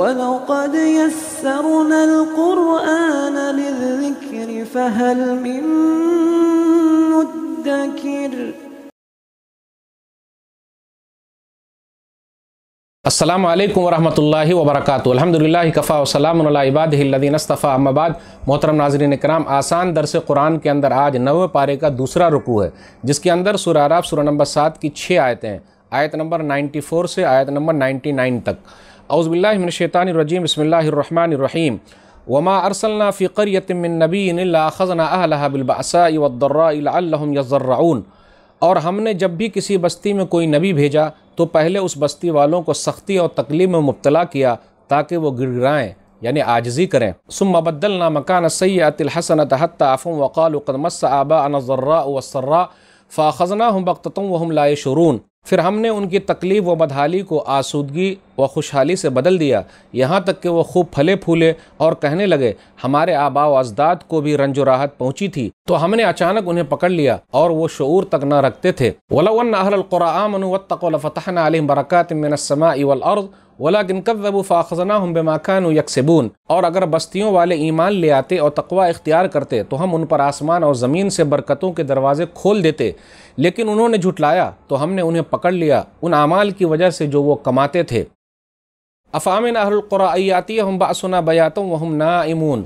ولقد يسرنا القرآن للذكر فهل من مدكر असलम वरहमल वबरक अलहमदिल्ला कफ़ा वसलाम इबादीन अस्तफ़ा अम्माबाद मोहतरम नाजरन कराम आसान दरस कुरान के अंदर आज नवे पारे का दूसरा रुकू है जिसके अंदर सुराराब सुर नंबर सात की छः आयतें हैं आयत नंबर 94 से आयत नंबर 99 तक अउज़बिल्लाशैतानरजीम बसमीम वमा अरसलना फ़िकर यतिमिन नबीन यज़र्राउन और हमने जब भी किसी बस्ती में कोई नबी भेजा तो पहले उस बस्ती वालों को सख्ती और तकलीफ में मुबतला किया ताकि गिर गिरगिराएँ यानी आजजी करें सुम बदलना मकान सैतिलहसन तहतफ़म वक़ाल कदमस आबा अनजर्रा वसर्रा फ़ाख़ना हम बख्तम वम लाए शुरून फिर हमने उनकी तकलीफ़ व बदहाली को आसूदगी व खुशहाली से बदल दिया यहाँ तक कि वह खूब फले फूले और कहने लगे हमारे आबा व अजदाद को भी रंजो राहत पहुँची थी तो हमने अचानक उन्हें पकड़ लिया और वो शुरू तक न रखते थे वलावन अहलक़ुरामफ़तन फ़ाखजना हम बेमाकान यकसबून और अगर बस्तियों वाले ईमान ले आते और तकवा इख्तियार करते तो हम उन पर आसमान और ज़मीन से बरकतों के दरवाज़े खोल देते लेकिन उन्होंने झुटलाया तो हमने उन्हें पकड़ लिया उन अमाल की वजह से जो वो कमाते थे अफ़ाम अहलक्रयाती हम बासना बयातों ना नाइमून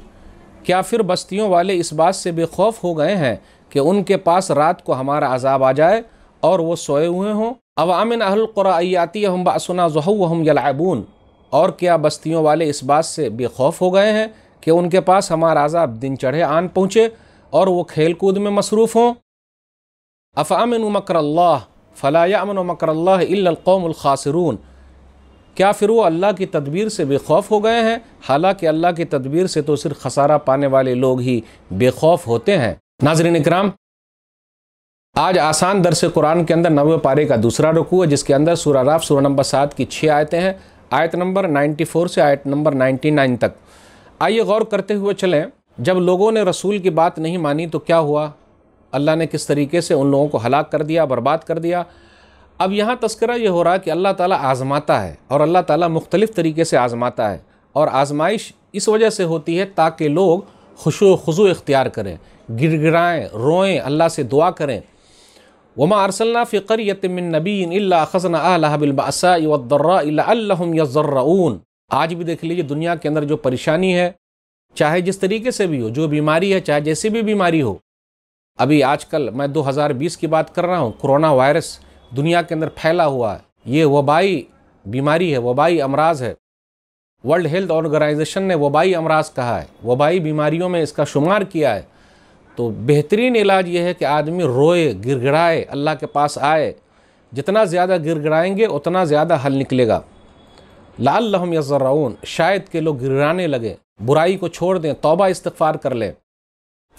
क्या फिर बस्तियों वाले इस बात से बेखौफ हो गए हैं कि उनके पास रात को हमारा अजाब आ जाए और वो सोए हुए हों अवामिन अहलक्रयाती हम बासना जहू हम यलाबून और क्या बस्तियों वाले इस बात से बेखौफ हो गए हैं कि उनके पास हमारा अजाब दिन चढ़े आन पहुँचे और वो खेल कूद में मसरूफ़ हों अफ़ामिन मकर फ़लाया अमन मकर अल्लाम क्या फिर वो अल्लाह की तदबीर से बेखौफ हो गए हैं हालांकि अल्लाह की तदबीर से तो सिर्फ खसारा पाने वाले लोग ही बेखौफ होते हैं नाजरीन इक्राम आज आसान दर से कुरान के अंदर नवे पारे का दूसरा रुकू है जिसके अंदर सूरा राफ सूरा नंबर सात की छः आयतें हैं आयत नंबर 94 से आयत नंबर 99 तक आइए गौर करते हुए चलें जब लोगों ने रसूल की बात नहीं मानी तो क्या हुआ अल्लाह ने किस तरीके से उन लोगों को हलाक कर दिया बर्बाद कर दिया अब यहाँ तस्करा ये हो रहा है कि अल्लाह ताला आज़माता है और अल्लाह ताला मुख्तलिफ़ तरीके से आज़माता है और आज़माइश इस वजह से होती है ताकि लोग खुशो खुजू इख्तियार करें गिड़गिड़ाएँ रोएँ अल्लाह से दुआ करें वमा अरसलना फ़िकर यतिमिन नबीन ख़सन अल्लाबसादर्राम यज़र्रऊन आज भी देख लीजिए दुनिया के अंदर जो परेशानी है चाहे जिस तरीके से भी हो जो बीमारी है चाहे जैसी भी बीमारी हो अभी आजकल मैं 2020 की बात कर रहा हूँ कोरोना वायरस दुनिया के अंदर फैला हुआ है ये वबाई बीमारी है वबाई अमराज है वर्ल्ड हेल्थ ऑर्गेनाइजेशन ने वबाई अमराज कहा है वबाई बीमारियों में इसका शुमार किया है तो बेहतरीन इलाज यह है कि आदमी रोए गिरगड़ाए अल्लाह के पास आए जितना ज़्यादा गिड़गिड़ाएंगे उतना ज़्यादा हल निकलेगा लाल लहम यजर्राउन शायद के लोग गिड़गिड़ाने लगे बुराई को छोड़ दें तोबा इस्तफ़ार कर लें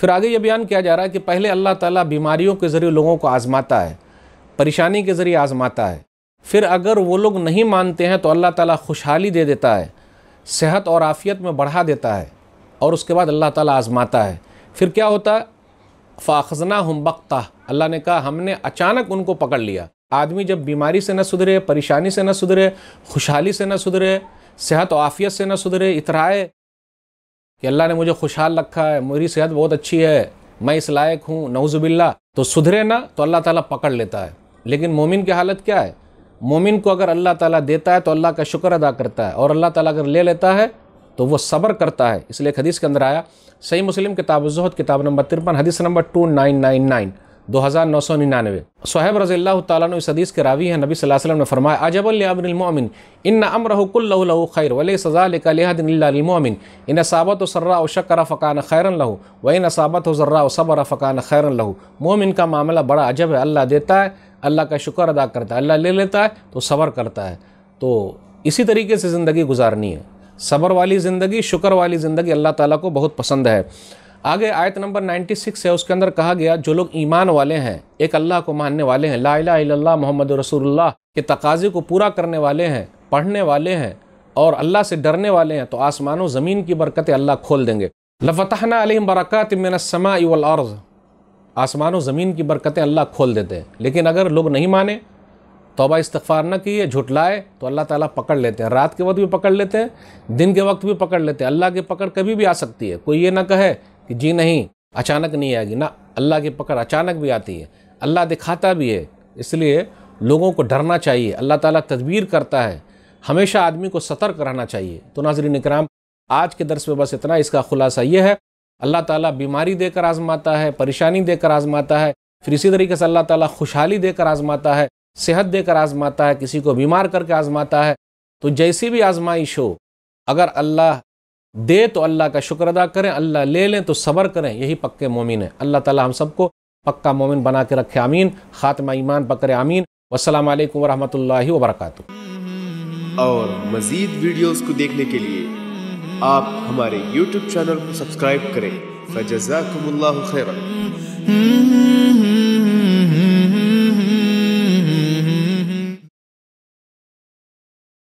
फिर आगे ये बयान किया जा रहा है कि पहले अल्लाह ताला बीमारियों के ज़रिए लोगों को आज़माता है परेशानी के ज़रिए आज़माता है फिर अगर वो लोग नहीं मानते हैं तो अल्लाह ताला खुशहाली दे देता है सेहत और आफ़ियत में बढ़ा देता है और उसके बाद अल्लाह ताला आज़माता है फिर क्या होता फ़ाखजना हम बख्ता अल्लाह ने कहा हमने अचानक उनको पकड़ लिया आदमी जब बीमारी से न सुधरे परेशानी से न सुधरे खुशहाली से न सुधरे सेहत और आफ़ियत से न सुधरे इतराए कि अल्लाह ने मुझे खुशहाल रखा है मेरी सेहत बहुत अच्छी है मैं इस लायक हूँ नौजुबिल्ला तो सुधरे ना तो अल्लाह ताला पकड़ लेता है लेकिन मोमिन की हालत क्या है मोमिन को अगर अल्लाह ताला देता है तो अल्लाह का शुक्र अदा करता है और अल्लाह ताला अगर ले लेता है तो वो सब्र करता है इसलिए हदीस के अंदर आया सही मुस्लिम किताब जहद किताब नंबर तिरपन हदीस number two nine nine nine दो हज़ार नौ सौ निन्यानवे सोहेब रज़ी अल्लाह इस हदीस के रावी हैं नबी वसल्लम ने फरमाया अजबलमिन इन अमरकुल्ल खैर वल सज़ादिन इन साबत सर्रा शक्र फ़कान खैरन लहू व इन साबत ज़र्रा सबर फ़कान खैरन लहू मोमिन का मामला बड़ा अजब है अल्लाह देता है अल्लाह का शुक्र अदा करता है अल्लाह ले लेता है तो सब्र करता है तो इसी तरीके से ज़िंदगी गुजारनी है सब्र वाली ज़िंदगी शुक्र वाली ज़िंदगी अल्लाह ताला को बहुत पसंद है आगे आयत नंबर 96 है उसके अंदर कहा गया जो लोग ईमान वाले हैं एक अल्लाह को मानने वाले हैं ला मोहम्मद रसूल्ला के तकाजे को पूरा करने वाले हैं पढ़ने वाले हैं और अल्लाह से डरने वाले हैं तो आसमानों ज़मीन की बरकतें अल्लाह खोल देंगे लफ़तना अलहम बरक़ात मिनसमा अर्ज़ आसमान और ज़मीन की बरकतें अल्लाह खोल देते हैं लेकिन अगर लोग नहीं माने तोबा इस्तफ़ार ना किए झुटलाए तो अल्लाह ताला पकड़ लेते हैं रात के वक्त भी पकड़ लेते हैं दिन के वक्त भी पकड़ लेते हैं अल्लाह की पकड़ कभी भी आ सकती है कोई ये ना कहे कि जी नहीं अचानक नहीं आएगी ना अल्लाह की पकड़ अचानक भी आती है अल्लाह दिखाता भी है इसलिए लोगों को डरना चाहिए अल्लाह ताली तदबीर करता है हमेशा आदमी को सतर्क रहना चाहिए तो नाजरीन कराम आज के दरस में बस इतना इसका खुलासा ये है अल्लाह ताला बीमारी देकर आजमाता है परेशानी देकर आजमाता है फिर इसी तरीके से अल्लाह ताला खुशहाली देकर आजमाता है सेहत देकर आजमाता है किसी को बीमार करके आजमाता है तो जैसी भी आजमाइश हो अगर अल्लाह दे तो अल्लाह का शुक्र अदा करें अल्लाह ले लें तो सब्र करें यही पक्के मोमिन है अल्लाह ताला हम सबको पक्का मोमिन बना के रखे आमीन ख़ात्मा ईमान पकड़े आमीन वालकम वरहमल वर्का और मज़ीद वीडियोज़ को देखने के लिए आप हमारे YouTube चैनल को सब्सक्राइब करें फजाकुम्ला खैर